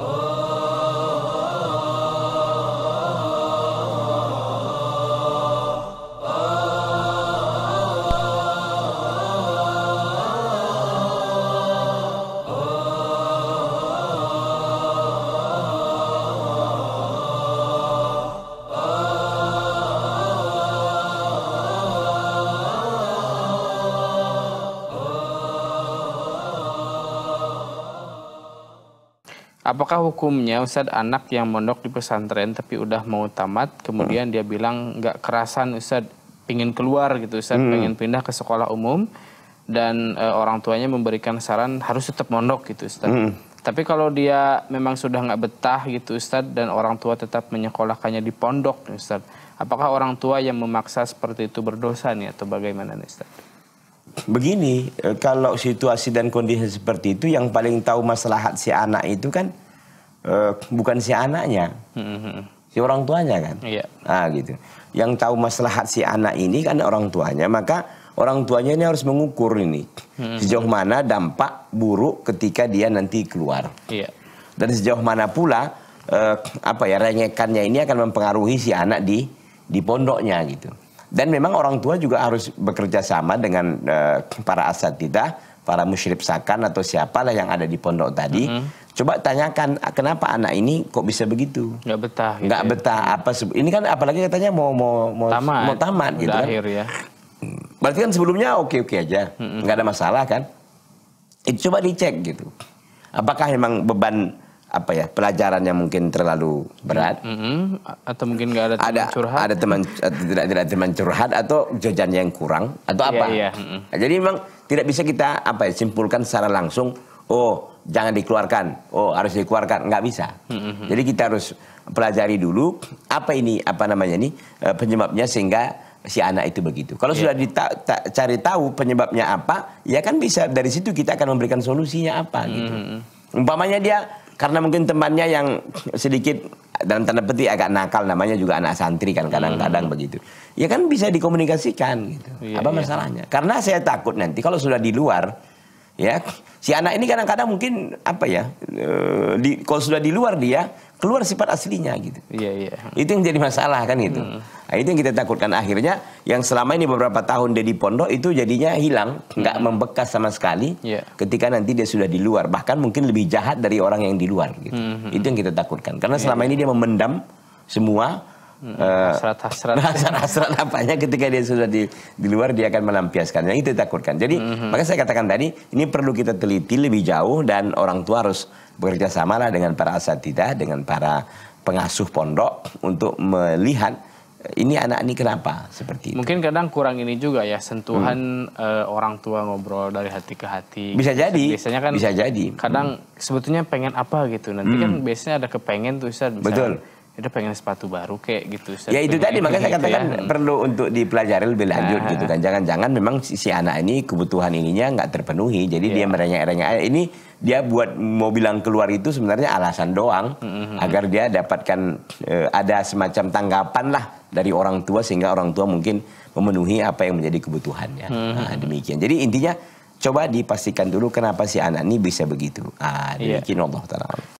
Oh. Apakah hukumnya Ustadz anak yang mondok di pesantren tapi udah mau tamat kemudian hmm. dia bilang nggak kerasan Ustadz pingin keluar gitu Ustadz hmm. pengen pindah ke sekolah umum dan e, orang tuanya memberikan saran harus tetap mondok gitu Ustadz. Hmm. Tapi kalau dia memang sudah nggak betah gitu Ustadz dan orang tua tetap menyekolahkannya di pondok Ustadz. Apakah orang tua yang memaksa seperti itu berdosa nih atau bagaimana nih Ustadz? begini eh, kalau situasi dan kondisi seperti itu yang paling tahu maslahat si anak itu kan uh, bukan si anaknya hmm si orang tuanya kan yeah. Iya. nah gitu yang tahu maslahat si anak ini kan orang tuanya maka orang tuanya ini harus mengukur ini hmm sejauh mana dampak buruk ketika dia nanti keluar yeah. dan sejauh mana pula uh, apa ya rengekannya ini akan mempengaruhi si anak di di pondoknya gitu dan memang orang tua juga harus bekerja sama dengan uh, para asatidah, para musyrib sakan atau siapalah yang ada di pondok tadi. Mm -hmm. Coba tanyakan ah, kenapa anak ini kok bisa begitu? Gak betah. Gitu ya. betah apa? Ini kan apalagi katanya mau mau mau tamat, mau tamat gitu kan? Akhir ya. Hmm, berarti kan sebelumnya oke oke aja, mm -hmm. ada masalah kan? Itu coba dicek gitu. Apakah memang beban apa ya pelajaran yang mungkin terlalu berat mm -hmm. atau mungkin nggak ada teman ada, curhat ada teman eh, tidak tidak teman curhat atau jajan yang kurang atau iya, apa yeah. Iya, mm -hmm. jadi memang tidak bisa kita apa ya simpulkan secara langsung oh jangan dikeluarkan oh harus dikeluarkan nggak bisa mm -hmm. jadi kita harus pelajari dulu apa ini apa namanya ini eh, penyebabnya sehingga si anak itu begitu. Kalau yeah. sudah dita, ta tahu penyebabnya apa, ya kan bisa dari situ kita akan memberikan solusinya apa mm -hmm. gitu. Umpamanya dia karena mungkin temannya yang sedikit dalam tanda petik agak nakal namanya juga anak santri kan kadang-kadang hmm. begitu. Ya kan bisa dikomunikasikan gitu. Iya, Apa iya. masalahnya? Karena saya takut nanti kalau sudah di luar ya si anak ini kadang-kadang mungkin apa ya eh, di kalau sudah di luar dia keluar sifat aslinya gitu. Iya iya. Itu yang jadi masalah kan gitu. Hmm. Nah, itu yang kita takutkan akhirnya yang selama ini beberapa tahun dia di pondok itu jadinya hilang, nggak hmm. membekas sama sekali. Yeah. Ketika nanti dia sudah di luar, bahkan mungkin lebih jahat dari orang yang di luar. Gitu. Hmm. hmm itu yang hmm. kita takutkan karena iya, selama iya. ini dia memendam semua hmm, eh, hasrat-hasrat uh, apanya ketika dia sudah di di luar dia akan melampiaskan yang nah, itu takutkan jadi hmm maka saya katakan tadi ini perlu kita teliti lebih jauh dan orang tua harus bekerja samalah dengan para asatidah dengan para pengasuh pondok untuk melihat ini anak ini kenapa seperti itu. Mungkin kadang kurang ini juga ya sentuhan hmm. uh, orang tua ngobrol dari hati ke hati. Bisa kan jadi. Biasanya kan bisa jadi. Kadang hmm. sebetulnya pengen apa gitu. Nanti hmm. kan biasanya ada kepengen tuh Bisa Betul itu pengen sepatu baru kayak gitu. Ya itu tadi makanya saya katakan ya. perlu untuk dipelajari lebih nah. lanjut nah. gitu kan. Jangan-jangan memang si, si anak ini kebutuhan ininya nggak terpenuhi. Jadi ya. dia iya. merenyak-renyak. Eh, ini dia buat mau bilang keluar itu sebenarnya alasan doang mm-hmm. agar dia dapatkan e, ada semacam tanggapan lah dari orang tua sehingga orang tua mungkin memenuhi apa yang menjadi kebutuhannya. Mm-hmm. Nah, demikian. Jadi intinya coba dipastikan dulu kenapa si anak ini bisa begitu. Ah, iya. demikian ya. Allah taala.